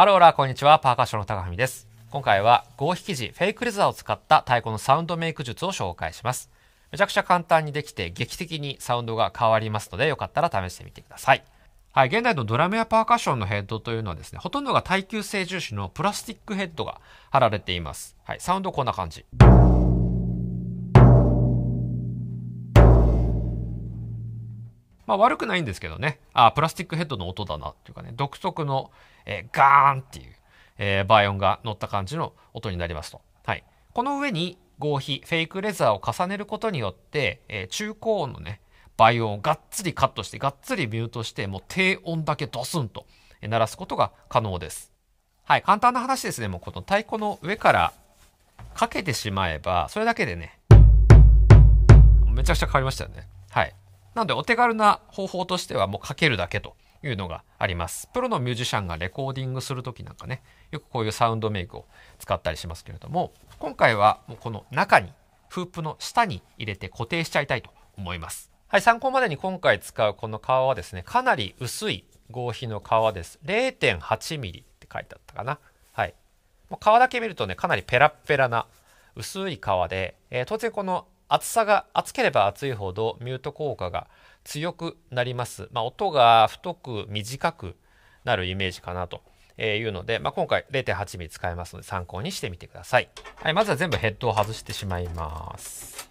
ハローラーこんにちは、パーカッションの高文です。今回は合皮時、フェイクレザーを使った太鼓のサウンドメイク術を紹介します。めちゃくちゃ簡単にできて劇的にサウンドが変わりますので、よかったら試してみてください。はい、現代のドラムやパーカッションのヘッドというのはですね、ほとんどが耐久性重視のプラスチックヘッドが貼られています。はい、サウンドこんな感じ。まあ悪くないんですけどね、あプラスチックヘッドの音だなっていうかね、独特の、えー、ガーンっていう、えー、バイオンが乗った感じの音になりますと。はい。この上に合皮、フェイクレザーを重ねることによって、えー、中高音のね、バイオンをがっつりカットして、がっつりミュートして、もう低音だけドスンと鳴らすことが可能です。はい、簡単な話ですね。もうこの太鼓の上からかけてしまえば、それだけでね、めちゃくちゃ変わりましたよね。はい。なのでお手軽な方法としてはもうかけるだけというのがあります。プロのミュージシャンがレコーディングする時なんかね、よくこういうサウンドメイクを使ったりしますけれども、今回はもうこの中に、フープの下に入れて固定しちゃいたいと思います。はい、参考までに今回使うこの革はですね、かなり薄い合皮の革です。0.8 m m って書いてあったかな。はい。もう革だけ見るとね、かなりペラッペラな薄い革で、えー、当然この厚さが厚ければ厚いほどミュート効果が強くなります。まあ、音が太く短くなるイメージかなというので、まあ、今回 0.8mm 使えますので参考にしてみてください。はい、まずは全部ヘッドを外してしまいます。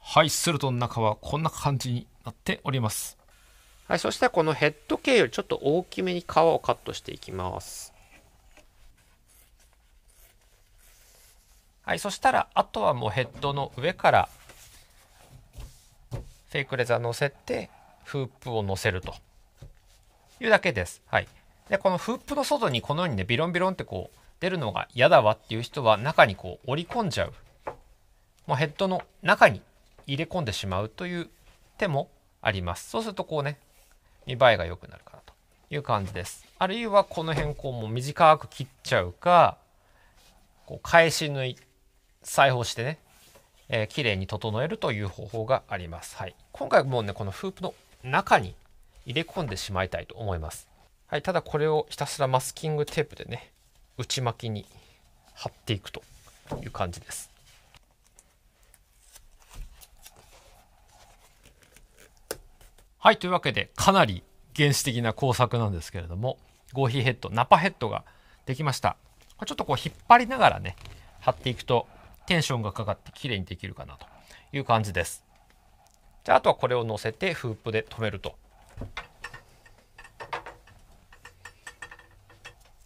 はい、すると中はこんな感じになっております。はい、そしたらこのヘッド径よりちょっと大きめに皮をカットしていきます。はい、そしたら、あとはもうヘッドの上から、フェイクレザー乗せて、フープを乗せるというだけです。はい。で、このフープの外にこのようにね、ビロンビロンってこう、出るのが嫌だわっていう人は中にこう折り込んじゃう。もうヘッドの中に入れ込んでしまうという手もあります。そうするとこうね、見栄えが良くなるかなという感じです。あるいはこの辺こうもう短く切っちゃうか、こう返し抜い裁縫してね、えー、綺麗に整えるという方法があります。はい、今回もうね、このフープの中に入れ込んでしまいたいと思います。はい、ただこれをひたすらマスキングテープでね、内巻きに貼っていくという感じです。はい、というわけで、かなり原始的な工作なんですけれども、合皮ヘッド、ナパヘッドができました。ちょっとこう引っ張りながらね、貼っていくとテンションがかかって綺麗にできるかなという感じです。じゃああとはこれを乗せてフープで留めると。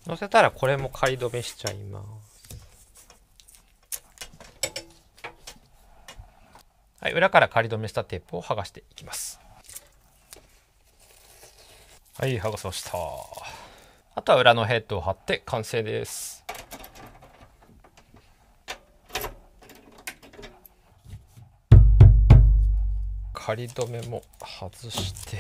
乗せたらこれも仮止めしちゃいます。はい、裏から仮止めしたテープを剥がしていきます。はい、剥がせました。あとは裏のヘッドを貼って完成です。仮止めも外して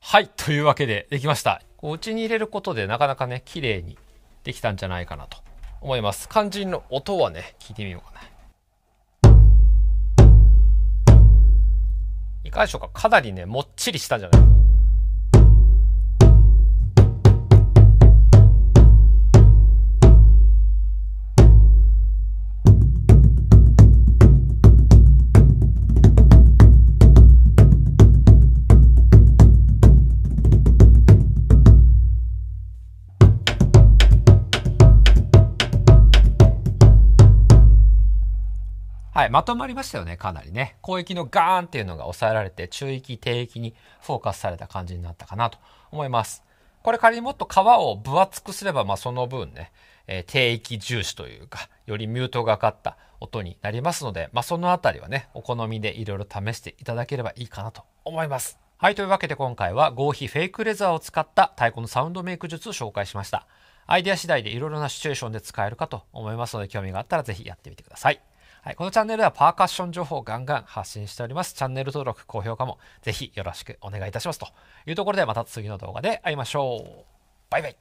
はいというわけでできましたう家に入れることでなかなかね綺麗にできたんじゃないかなと思います肝心の音はね聞いてみようかないかがでしょうかかなりねもっちりしたんじゃないかい、まとまりましたよね、かなりね。広域のガーンっていうのが抑えられて、中域、低域にフォーカスされた感じになったかなと思います。これ仮にもっと皮を分厚くすれば、まあその分ね、えー、低域重視というか、よりミュートがかった音になりますので、まあそのあたりはね、お好みでいろいろ試していただければいいかなと思います。はい、というわけで今回は合皮フェイクレザーを使った太鼓のサウンドメイク術を紹介しました。アイデア次第でいろいろなシチュエーションで使えるかと思いますので、興味があったらぜひやってみてください。はい、このチャンネルではパーカッション情報をガンガン発信しております。チャンネル登録、高評価もぜひよろしくお願いいたします。というところでまた次の動画で会いましょう。バイバイ。